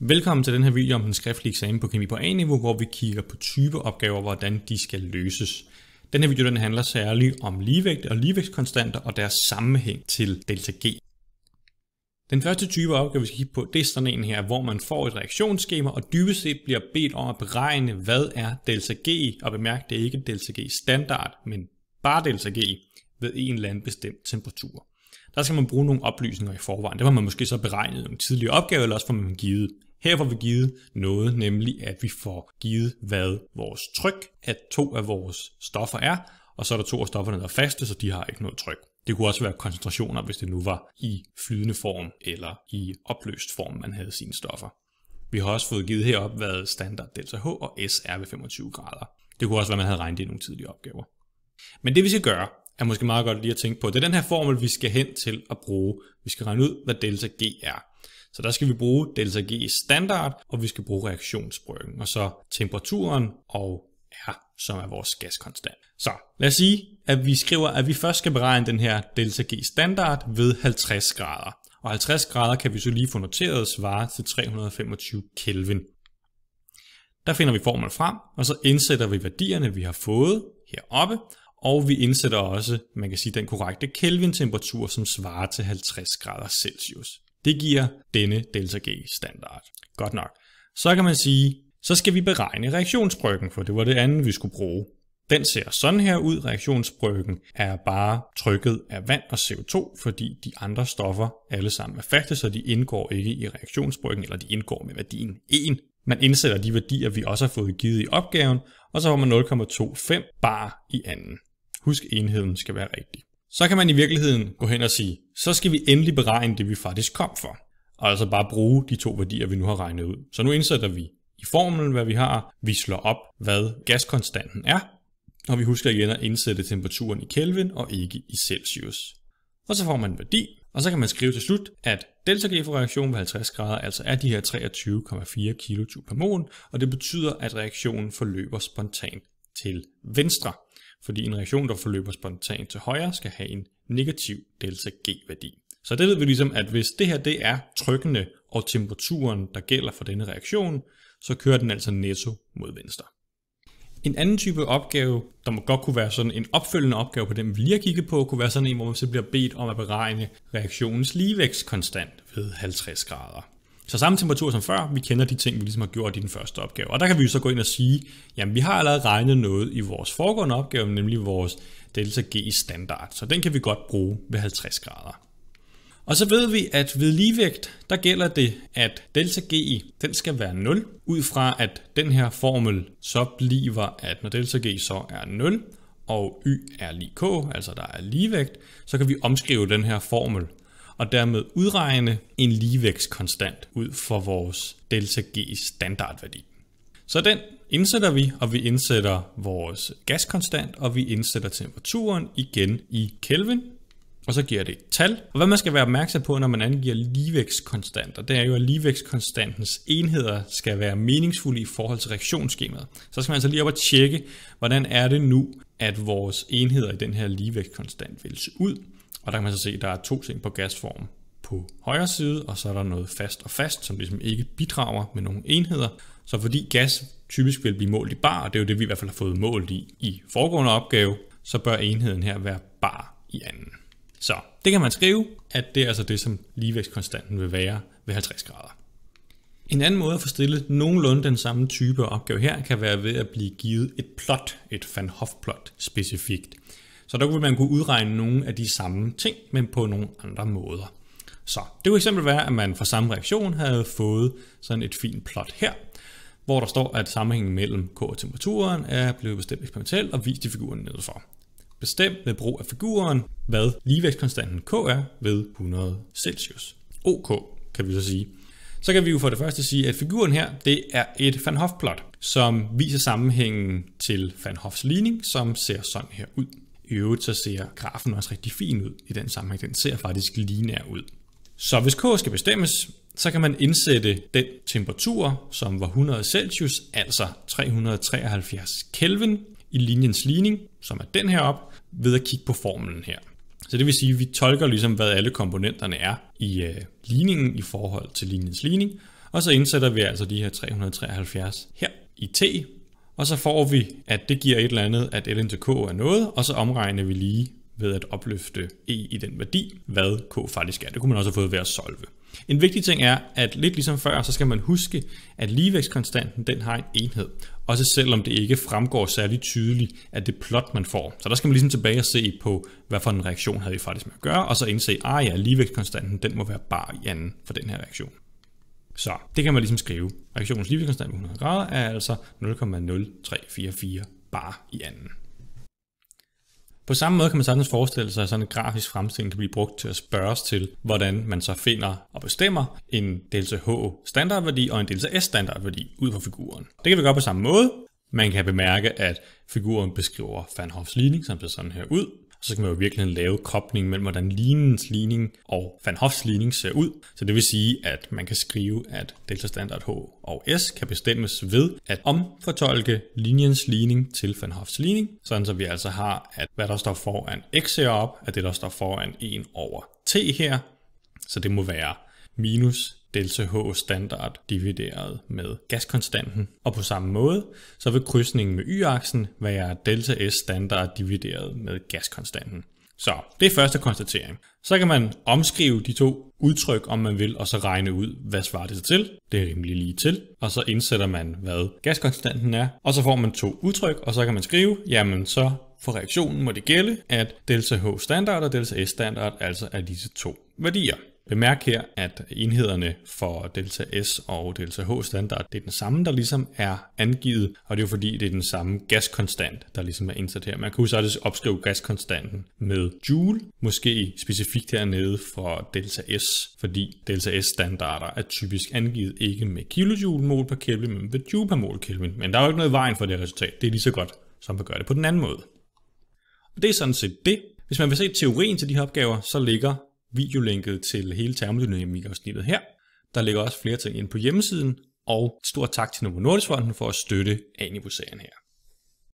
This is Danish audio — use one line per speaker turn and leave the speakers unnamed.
Velkommen til den her video om den skriftlige eksamen på kemi på A-niveau, hvor vi kigger på type opgaver, hvordan de skal løses. Den her video den handler særligt om ligevægt og ligevægtskonstanter og deres sammenhæng til delta G. Den første type opgave, vi skal kigge på, det er sådan en her, hvor man får et reaktionsskema og dybest set bliver bedt om at beregne, hvad er delta G, og bemærk, det er ikke delta G standard, men bare delta G ved en eller anden bestemt temperatur. Der skal man bruge nogle oplysninger i forvejen. Det var man måske så beregnet i en tidligere opgave, eller også får man givet. Her får vi givet noget, nemlig at vi får givet, hvad vores tryk, at to af vores stoffer er, og så er der to af stofferne, der er faste, så de har ikke noget tryk. Det kunne også være koncentrationer, hvis det nu var i flydende form eller i opløst form, man havde sine stoffer. Vi har også fået givet herop, hvad standard delta H og S er ved 25 grader. Det kunne også være, man havde regnet i nogle tidlige opgaver. Men det vi skal gøre, er måske meget godt lige at tænke på. Det er den her formel, vi skal hen til at bruge. Vi skal regne ud, hvad delta G er. Så der skal vi bruge delta G i standard, og vi skal bruge reaktionsbryggen, og så temperaturen og R, som er vores gaskonstant. Så lad os sige, at vi skriver, at vi først skal beregne den her delta G standard ved 50 grader. Og 50 grader kan vi så lige få noteret svare til 325 Kelvin. Der finder vi formlen frem, og så indsætter vi værdierne, vi har fået heroppe, og vi indsætter også, man kan sige, den korrekte Kelvin-temperatur, som svarer til 50 grader Celsius. Det giver denne delta G standard. Godt nok. Så kan man sige, så skal vi beregne reaktionsbryggen, for det var det andet, vi skulle bruge. Den ser sådan her ud. Reaktionsbryggen er bare trykket af vand og CO2, fordi de andre stoffer alle sammen er faste, så de indgår ikke i reaktionsbryggen, eller de indgår med værdien 1. Man indsætter de værdier, vi også har fået givet i opgaven, og så har man 0,25 bar i anden. Husk, enheden skal være rigtig så kan man i virkeligheden gå hen og sige, så skal vi endelig beregne det, vi faktisk kom for. Og altså bare bruge de to værdier, vi nu har regnet ud. Så nu indsætter vi i formlen, hvad vi har. Vi slår op, hvad gaskonstanten er. Og vi husker igen at indsætte temperaturen i Kelvin og ikke i Celsius. Og så får man en værdi, og så kan man skrive til slut, at delta G for reaktionen ved 50 grader altså er de her 23,4 kJ per mol, og det betyder, at reaktionen forløber spontant til venstre fordi en reaktion, der forløber spontant til højre, skal have en negativ delta G-værdi. Så det ved vi ligesom, at hvis det her det er trykkende og temperaturen, der gælder for denne reaktion, så kører den altså netto mod venstre. En anden type opgave, der må godt kunne være sådan en opfølgende opgave på den, vi lige har kigget på, kunne være sådan en, hvor man så bliver bedt om at beregne reaktionens ligevægtskonstant ved 50 grader. Så samme temperatur som før, vi kender de ting, vi ligesom har gjort i den første opgave. Og der kan vi jo så gå ind og sige, jamen vi har allerede regnet noget i vores foregående opgave, nemlig vores delta G i standard. Så den kan vi godt bruge ved 50 grader. Og så ved vi, at ved ligevægt, der gælder det, at delta G den skal være 0, ud fra at den her formel så bliver, at når delta G så er 0, og y er lige k, altså der er ligevægt, så kan vi omskrive den her formel og dermed udregne en ligevægtskonstant ud for vores delta G standardværdi. Så den indsætter vi, og vi indsætter vores gaskonstant, og vi indsætter temperaturen igen i Kelvin, og så giver det et tal. Og hvad man skal være opmærksom på, når man angiver ligevækstkonstanter, det er jo, at ligevægtskonstantens enheder skal være meningsfulde i forhold til reaktionsskemaet. Så skal man altså lige op og tjekke, hvordan er det nu, at vores enheder i den her ligevægtskonstant vil se ud. Og der kan man så se, at der er to ting på gasform på højre side, og så er der noget fast og fast, som ligesom ikke bidrager med nogle enheder. Så fordi gas typisk vil blive målt i bar, og det er jo det, vi i hvert fald har fået målt i i foregående opgave, så bør enheden her være bar i anden. Så det kan man skrive, at det er altså det, som ligevægtskonstanten vil være ved 50 grader. En anden måde at få stillet nogenlunde den samme type opgave her, kan være ved at blive givet et plot, et Van Hoff-plot specifikt. Så der kunne man kunne udregne nogle af de samme ting, men på nogle andre måder. Så det kunne eksempel være, at man for samme reaktion havde fået sådan et fint plot her, hvor der står, at sammenhængen mellem K og temperaturen er blevet bestemt eksperimentelt og vist i figuren nedefor. Bestemt ved brug af figuren, hvad ligevægtskonstanten K er ved 100 Celsius. OK, kan vi så sige. Så kan vi jo for det første sige, at figuren her, det er et Van Hoff-plot, som viser sammenhængen til Van Hoffs ligning, som ser sådan her ud. I øvrigt så ser grafen også rigtig fin ud i den sammenhæng. Den ser faktisk linær ud. Så hvis K skal bestemmes, så kan man indsætte den temperatur, som var 100 Celsius, altså 373 Kelvin, i linjens ligning, som er den her op, ved at kigge på formlen her. Så det vil sige, at vi tolker ligesom, hvad alle komponenterne er i øh, ligningen i forhold til linjens ligning, og så indsætter vi altså de her 373 her i T, og så får vi, at det giver et eller andet, at ln til k er noget, og så omregner vi lige ved at opløfte e i den værdi, hvad k faktisk er. Det kunne man også have fået ved at solve. En vigtig ting er, at lidt ligesom før, så skal man huske, at ligevægtskonstanten den har en enhed. Også selvom det ikke fremgår særlig tydeligt af det plot, man får. Så der skal man ligesom tilbage og se på, hvad for en reaktion havde vi faktisk med at gøre, og så indse, at ah ja, ligevægtskonstanten den må være bare i anden for den her reaktion. Så det kan man ligesom skrive. Reaktionens livskonstant ved 100 grader er altså 0,0344 bar i anden. På samme måde kan man sagtens forestille sig, at sådan en grafisk fremstilling kan blive brugt til at spørges til, hvordan man så finder og bestemmer en delta H standardværdi og en delta S standardværdi ud fra figuren. Det kan vi gøre på samme måde. Man kan bemærke, at figuren beskriver Van Hoffs ligning, som ser sådan her ud så kan man jo virkelig lave kobling mellem, hvordan lignens ligning og Van Hoffs ligning ser ud. Så det vil sige, at man kan skrive, at delta standard H og S kan bestemmes ved at omfortolke linjens ligning til Van Hoffs ligning, sådan så vi altså har, at hvad der står foran x herop, er det, der står foran 1 over t her, så det må være minus delta H standard divideret med gaskonstanten. Og på samme måde, så vil krydsningen med y-aksen være delta S standard divideret med gaskonstanten. Så det er første konstatering. Så kan man omskrive de to udtryk, om man vil, og så regne ud, hvad svarer det til. Det er rimelig lige til. Og så indsætter man, hvad gaskonstanten er. Og så får man to udtryk, og så kan man skrive, jamen så for reaktionen må det gælde, at delta H standard og delta S standard altså er disse to værdier. Bemærk her, at enhederne for delta S og delta H standard, det er den samme, der ligesom er angivet, og det er jo fordi, det er den samme gaskonstant, der ligesom er indsat her. Man kunne så opskrive gaskonstanten med joule, måske specifikt hernede for delta S, fordi delta S standarder er typisk angivet ikke med kilojoule mol per Kelvin, men med joule per mol Kelvin. Men der er jo ikke noget i vejen for det resultat. Det er lige så godt, som man gør det på den anden måde. Og det er sådan set det. Hvis man vil se teorien til de her opgaver, så ligger videolinket til hele termodynamikafsnittet her. Der ligger også flere ting inde på hjemmesiden, og stor tak til Novo Nordisk Fonden for at støtte Anibus-serien her.